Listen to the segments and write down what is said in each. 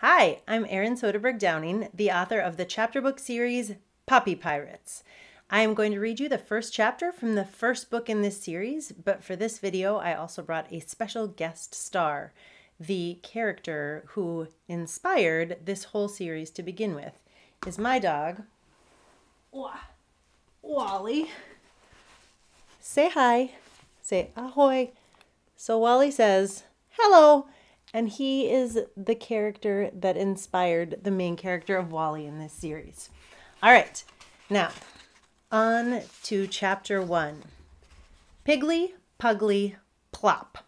Hi, I'm Erin Soderberg Downing, the author of the chapter book series Poppy Pirates. I am going to read you the first chapter from the first book in this series, but for this video, I also brought a special guest star, the character who inspired this whole series to begin with is my dog, Wally. Say hi. Say ahoy. So Wally says, hello. And he is the character that inspired the main character of Wally in this series. All right, now on to chapter one Piggly Pugly Plop.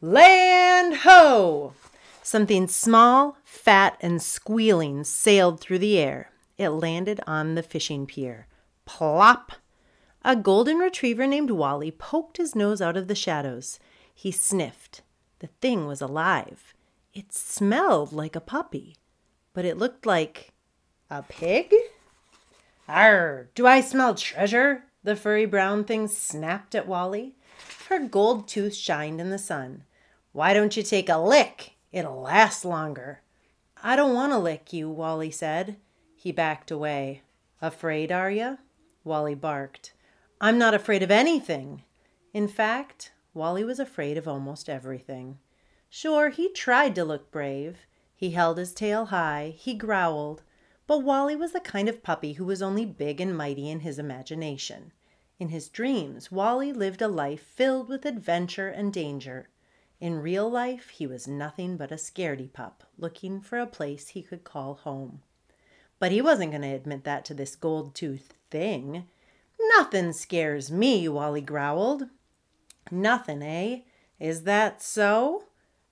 Land ho! Something small, fat, and squealing sailed through the air. It landed on the fishing pier. Plop! A golden retriever named Wally poked his nose out of the shadows. He sniffed. The thing was alive. It smelled like a puppy, but it looked like a pig? Arr, do I smell treasure? The furry brown thing snapped at Wally. Her gold tooth shined in the sun. Why don't you take a lick? It'll last longer. I don't want to lick you, Wally said. He backed away. Afraid, are you? Wally barked. I'm not afraid of anything. In fact, Wally was afraid of almost everything. Sure, he tried to look brave. He held his tail high, he growled, but Wally was the kind of puppy who was only big and mighty in his imagination. In his dreams, Wally lived a life filled with adventure and danger. In real life, he was nothing but a scaredy pup, looking for a place he could call home. But he wasn't going to admit that to this gold-toothed thing. Nothing scares me, Wally growled. Nothing, eh? Is that so?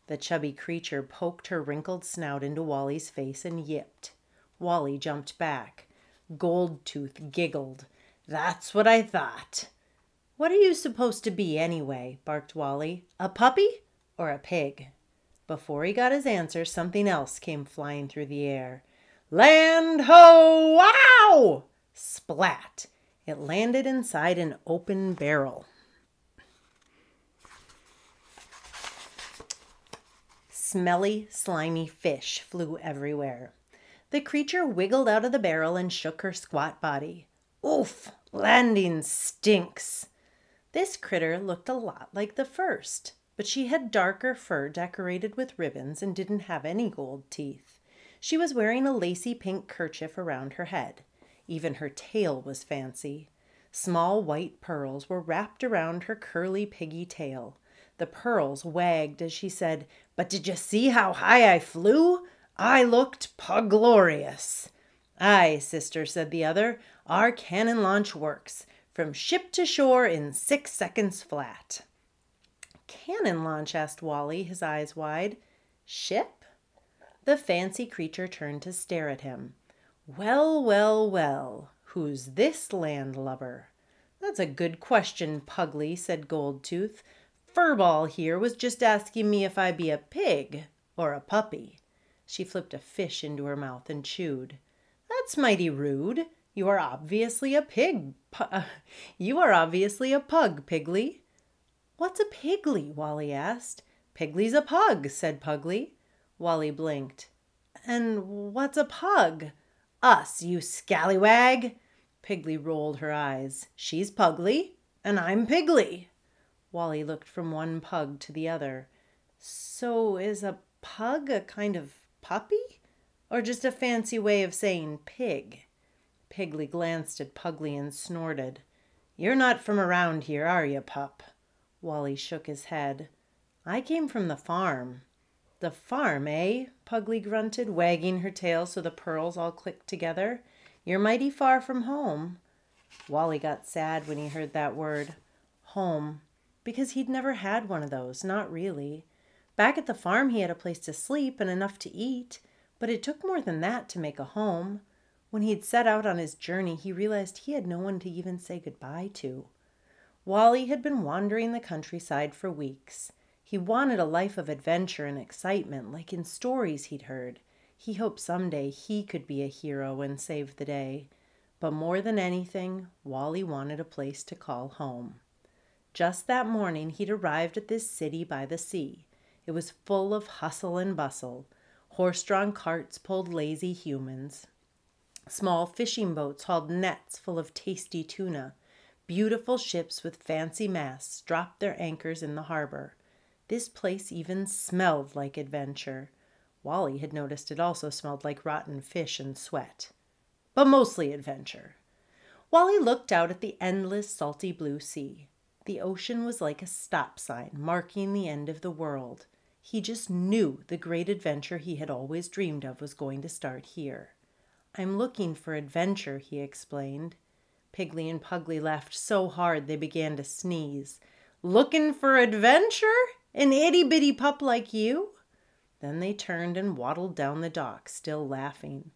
The chubby creature poked her wrinkled snout into Wally's face and yipped. Wally jumped back. Goldtooth giggled. That's what I thought. What are you supposed to be anyway? barked Wally. A puppy or a pig? Before he got his answer, something else came flying through the air. Land ho! Wow! Splat! It landed inside an open barrel. Smelly, slimy fish flew everywhere. The creature wiggled out of the barrel and shook her squat body. Oof, landing stinks. This critter looked a lot like the first, but she had darker fur decorated with ribbons and didn't have any gold teeth. She was wearing a lacy pink kerchief around her head. Even her tail was fancy. Small white pearls were wrapped around her curly piggy tail. The pearls wagged as she said, But did you see how high I flew? I looked puglorious. Ay, sister, said the other, our cannon launch works from ship to shore in six seconds flat. Cannon launch? asked Wally, his eyes wide. Ship? The fancy creature turned to stare at him. Well, well, well, who's this landlubber? That's a good question, Pugly, said Goldtooth, furball here was just asking me if I be a pig or a puppy. She flipped a fish into her mouth and chewed. That's mighty rude. You are obviously a pig. Uh, you are obviously a pug, Piggly. What's a pigly? Wally asked. Pigly's a pug, said Pugly. Wally blinked. And what's a pug? Us, you scallywag. Pigly rolled her eyes. She's Pugly, and I'm Pigly. Wally looked from one pug to the other. So is a pug a kind of puppy? Or just a fancy way of saying pig? Piggly glanced at Pugly and snorted. You're not from around here, are you, pup? Wally shook his head. I came from the farm. The farm, eh? Pugly grunted, wagging her tail so the pearls all clicked together. You're mighty far from home. Wally got sad when he heard that word. Home because he'd never had one of those, not really. Back at the farm, he had a place to sleep and enough to eat, but it took more than that to make a home. When he'd set out on his journey, he realized he had no one to even say goodbye to. Wally had been wandering the countryside for weeks. He wanted a life of adventure and excitement, like in stories he'd heard. He hoped someday he could be a hero and save the day. But more than anything, Wally wanted a place to call home. Just that morning, he'd arrived at this city by the sea. It was full of hustle and bustle. Horse drawn carts pulled lazy humans. Small fishing boats hauled nets full of tasty tuna. Beautiful ships with fancy masts dropped their anchors in the harbor. This place even smelled like adventure. Wally had noticed it also smelled like rotten fish and sweat, but mostly adventure. Wally looked out at the endless salty blue sea. The ocean was like a stop sign marking the end of the world. He just knew the great adventure he had always dreamed of was going to start here. I'm looking for adventure, he explained. Piggly and Pugly laughed so hard they began to sneeze. "Looking for adventure? An itty bitty pup like you? Then they turned and waddled down the dock, still laughing.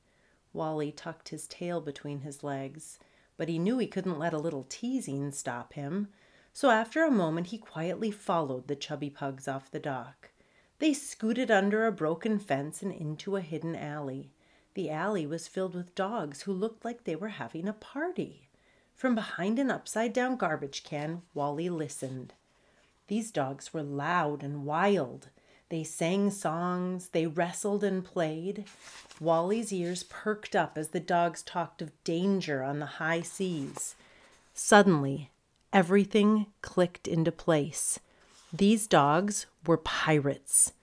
Wally tucked his tail between his legs, but he knew he couldn't let a little teasing stop him, so after a moment, he quietly followed the chubby pugs off the dock. They scooted under a broken fence and into a hidden alley. The alley was filled with dogs who looked like they were having a party. From behind an upside down garbage can, Wally listened. These dogs were loud and wild. They sang songs, they wrestled and played. Wally's ears perked up as the dogs talked of danger on the high seas. Suddenly, Everything clicked into place. These dogs were pirates.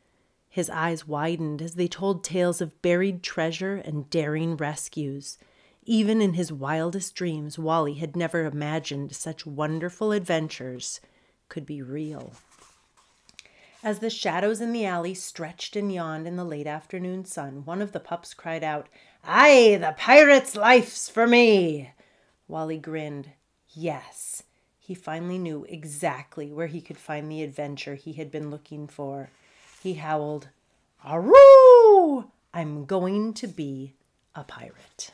His eyes widened as they told tales of buried treasure and daring rescues. Even in his wildest dreams, Wally had never imagined such wonderful adventures could be real. As the shadows in the alley stretched and yawned in the late afternoon sun, one of the pups cried out, Aye, the pirate's life's for me! Wally grinned. Yes, he finally knew exactly where he could find the adventure he had been looking for. He howled, Aroo! I'm going to be a pirate.